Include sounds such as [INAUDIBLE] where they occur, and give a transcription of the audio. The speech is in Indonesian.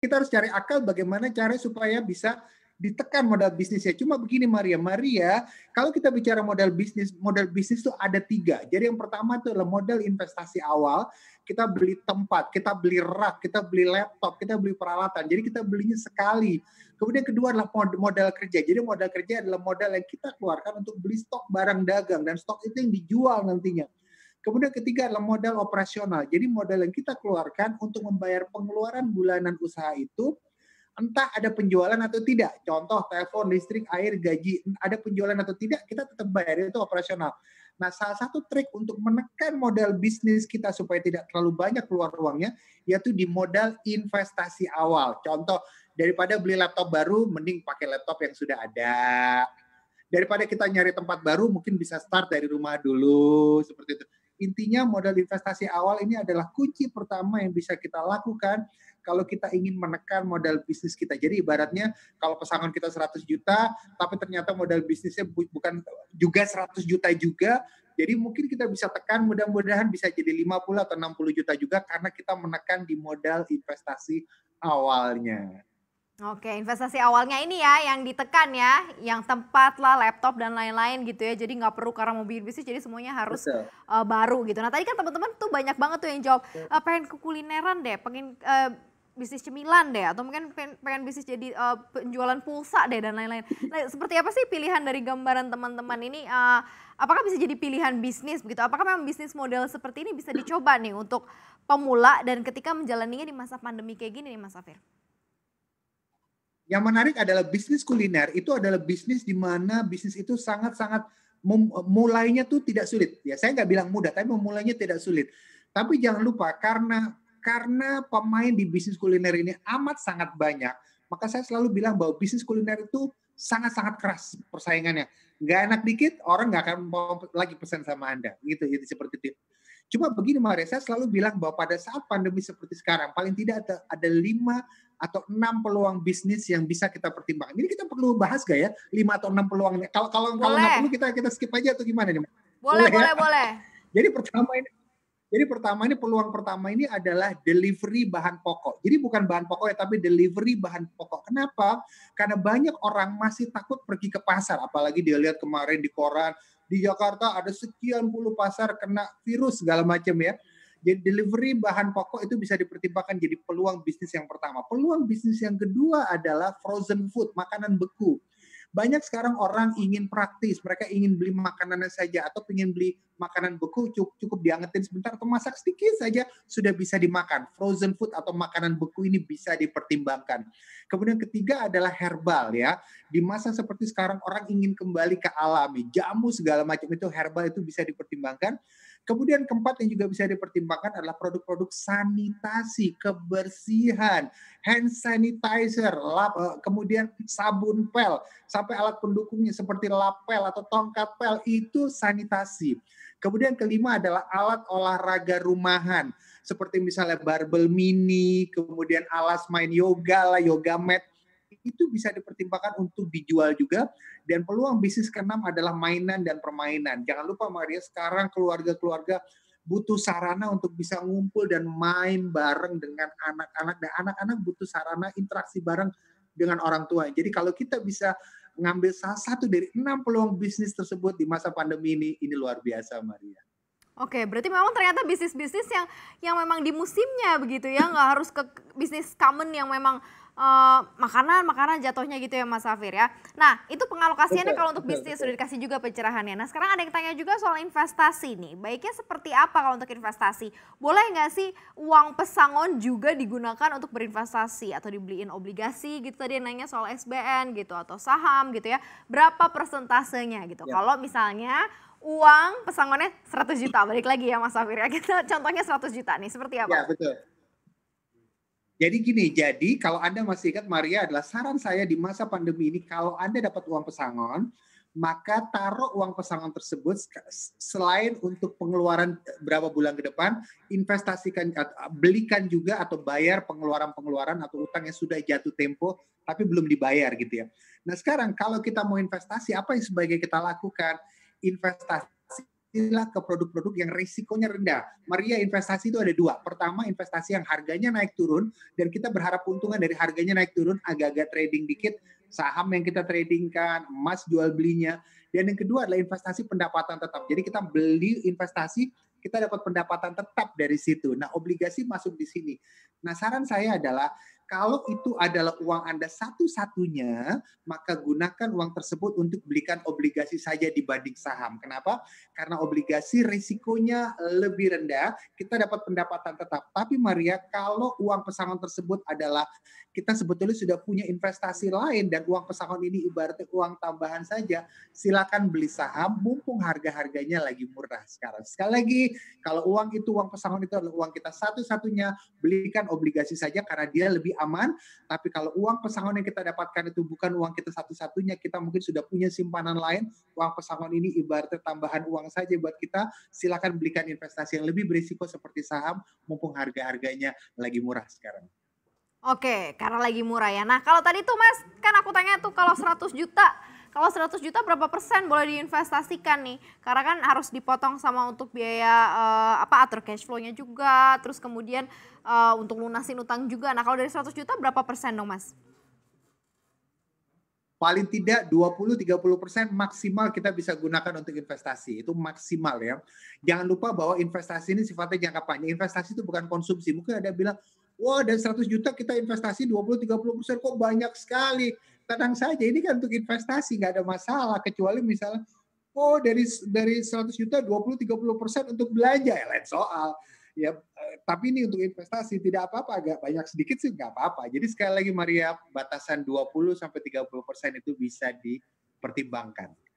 kita harus cari akal bagaimana cara supaya bisa ditekan modal bisnisnya. Cuma begini Maria, Maria, kalau kita bicara modal bisnis, modal bisnis itu ada tiga. Jadi yang pertama itu adalah modal investasi awal. Kita beli tempat, kita beli rak, kita beli laptop, kita beli peralatan. Jadi kita belinya sekali. Kemudian kedua adalah modal kerja. Jadi modal kerja adalah modal yang kita keluarkan untuk beli stok barang dagang dan stok itu yang dijual nantinya. Kemudian ketiga adalah modal operasional. Jadi modal yang kita keluarkan untuk membayar pengeluaran bulanan usaha itu entah ada penjualan atau tidak. Contoh telepon, listrik, air, gaji, ada penjualan atau tidak, kita tetap bayar itu operasional. Nah, salah satu trik untuk menekan modal bisnis kita supaya tidak terlalu banyak keluar ruangnya yaitu di modal investasi awal. Contoh, daripada beli laptop baru, mending pakai laptop yang sudah ada. Daripada kita nyari tempat baru, mungkin bisa start dari rumah dulu, seperti itu. Intinya modal investasi awal ini adalah kunci pertama yang bisa kita lakukan kalau kita ingin menekan modal bisnis kita. Jadi ibaratnya kalau pesangon kita 100 juta, tapi ternyata modal bisnisnya bukan juga 100 juta juga, jadi mungkin kita bisa tekan mudah-mudahan bisa jadi 50 atau 60 juta juga karena kita menekan di modal investasi awalnya. Oke, investasi awalnya ini ya yang ditekan ya, yang tempat lah, laptop dan lain-lain gitu ya. Jadi nggak perlu karena mau bikin bisnis, jadi semuanya harus uh, baru gitu. Nah tadi kan teman-teman tuh banyak banget tuh yang jawab, uh, pengen ke kulineran deh, pengen uh, bisnis cemilan deh, atau mungkin pengen, pengen bisnis jadi uh, penjualan pulsa deh dan lain-lain. Nah seperti apa sih pilihan dari gambaran teman-teman ini? Uh, apakah bisa jadi pilihan bisnis begitu? Apakah memang bisnis model seperti ini bisa dicoba nih untuk pemula dan ketika menjalaninya di masa pandemi kayak gini nih Mas Safir? Yang menarik adalah bisnis kuliner itu adalah bisnis di mana bisnis itu sangat-sangat mulainya tuh tidak sulit. Ya, saya nggak bilang mudah, tapi memulainya tidak sulit. Tapi jangan lupa karena karena pemain di bisnis kuliner ini amat sangat banyak, maka saya selalu bilang bahwa bisnis kuliner itu sangat-sangat keras persaingannya. Nggak enak dikit, orang nggak akan mau lagi pesan sama Anda. Gitu, itu seperti itu. Cuma begini Maria, saya selalu bilang bahwa pada saat pandemi seperti sekarang, paling tidak ada, ada lima atau enam peluang bisnis yang bisa kita pertimbangkan. Ini kita perlu bahas gak ya? Lima atau enam peluangnya. Kalau kalau kalau perlu kita kita skip aja atau gimana nih? Boleh boleh ya? boleh. [LAUGHS] Jadi pertama ini jadi pertama ini peluang pertama ini adalah delivery bahan pokok. Jadi bukan bahan pokok ya tapi delivery bahan pokok. Kenapa? Karena banyak orang masih takut pergi ke pasar apalagi dia lihat kemarin di koran di Jakarta ada sekian puluh pasar kena virus segala macam ya. Jadi delivery bahan pokok itu bisa dipertimbangkan jadi peluang bisnis yang pertama. Peluang bisnis yang kedua adalah frozen food, makanan beku. Banyak sekarang orang ingin praktis, mereka ingin beli makanannya saja atau ingin beli makanan beku cukup, cukup diangetin sebentar atau masak sedikit saja sudah bisa dimakan. Frozen food atau makanan beku ini bisa dipertimbangkan. Kemudian ketiga adalah herbal ya. Di masa seperti sekarang orang ingin kembali ke alami, jamu segala macam itu herbal itu bisa dipertimbangkan. Kemudian keempat yang juga bisa dipertimbangkan adalah produk-produk sanitasi, kebersihan, hand sanitizer, lap, eh, kemudian sabun pel, sampai alat pendukungnya seperti lapel atau tongkat pel itu sanitasi. Kemudian kelima adalah alat olahraga rumahan seperti misalnya barbel mini, kemudian alas main yoga lah, yoga mat itu bisa dipertimbangkan untuk dijual juga. Dan peluang bisnis keenam adalah mainan dan permainan. Jangan lupa Maria, sekarang keluarga-keluarga butuh sarana untuk bisa ngumpul dan main bareng dengan anak-anak. Dan anak-anak butuh sarana interaksi bareng dengan orang tua. Jadi kalau kita bisa ngambil salah satu dari enam peluang bisnis tersebut di masa pandemi ini, ini luar biasa Maria. Oke, berarti memang ternyata bisnis-bisnis yang yang memang di musimnya begitu ya, nggak harus ke bisnis common yang memang makanan-makanan eh, uh, jatuhnya gitu ya Mas Safir ya. Nah itu pengalokasiannya betul, kalau untuk bisnis betul. sudah dikasih juga pencerahannya. Nah sekarang ada yang tanya juga soal investasi nih. Baiknya seperti apa kalau untuk investasi? Boleh nggak sih uang pesangon juga digunakan untuk berinvestasi atau dibeliin obligasi gitu tadi yang nanya soal SBN gitu atau saham gitu ya. Berapa persentasenya gitu? Ya. Kalau misalnya uang pesangonnya 100 juta. Balik lagi ya Mas Safir ya. Kita contohnya 100 juta nih. Seperti apa? Ya, betul. Jadi gini, jadi kalau Anda masih ingat Maria adalah saran saya di masa pandemi ini kalau Anda dapat uang pesangon, maka taruh uang pesangon tersebut selain untuk pengeluaran eh, berapa bulan ke depan, investasikan eh, belikan juga atau bayar pengeluaran-pengeluaran atau utang yang sudah jatuh tempo tapi belum dibayar gitu ya. Nah, sekarang kalau kita mau investasi apa yang sebaiknya kita lakukan? Investasi investasilah ke produk-produk yang risikonya rendah. Maria, investasi itu ada dua. Pertama, investasi yang harganya naik turun dan kita berharap keuntungan dari harganya naik turun agak-agak trading dikit saham yang kita tradingkan, emas jual belinya. Dan yang kedua adalah investasi pendapatan tetap. Jadi kita beli investasi, kita dapat pendapatan tetap dari situ. Nah, obligasi masuk di sini. Nah, saran saya adalah kalau itu adalah uang Anda satu-satunya, maka gunakan uang tersebut untuk belikan obligasi saja dibanding saham. Kenapa? Karena obligasi risikonya lebih rendah, kita dapat pendapatan tetap. Tapi Maria, kalau uang pesangon tersebut adalah kita sebetulnya sudah punya investasi lain dan uang pesangon ini ibaratnya uang tambahan saja, silakan beli saham mumpung harga-harganya lagi murah sekarang. Sekali lagi, kalau uang itu uang pesangon itu adalah uang kita satu-satunya, belikan obligasi saja karena dia lebih aman. Tapi kalau uang pesangon yang kita dapatkan itu bukan uang kita satu-satunya, kita mungkin sudah punya simpanan lain, uang pesangon ini ibaratnya tambahan uang saja buat kita, silakan belikan investasi yang lebih berisiko seperti saham mumpung harga-harganya lagi murah sekarang. Oke, karena lagi murah ya. Nah, kalau tadi tuh Mas, kan aku tanya tuh kalau 100 juta, kalau 100 juta berapa persen boleh diinvestasikan nih? Karena kan harus dipotong sama untuk biaya uh, apa atur cash flow-nya juga, terus kemudian uh, untuk lunasin utang juga. Nah, kalau dari 100 juta berapa persen dong, Mas? Paling tidak 20-30 persen maksimal kita bisa gunakan untuk investasi. Itu maksimal ya. Jangan lupa bahwa investasi ini sifatnya jangka panjang. Investasi itu bukan konsumsi. Mungkin ada bilang, wah dan 100 juta kita investasi 20-30 kok banyak sekali. Tenang saja, ini kan untuk investasi, nggak ada masalah. Kecuali misalnya, oh dari dari 100 juta 20-30 untuk belanja, ya lain soal. Ya, eh, tapi ini untuk investasi tidak apa-apa agak banyak sedikit sih nggak apa-apa. Jadi sekali lagi Maria batasan 20 sampai 30 persen itu bisa dipertimbangkan.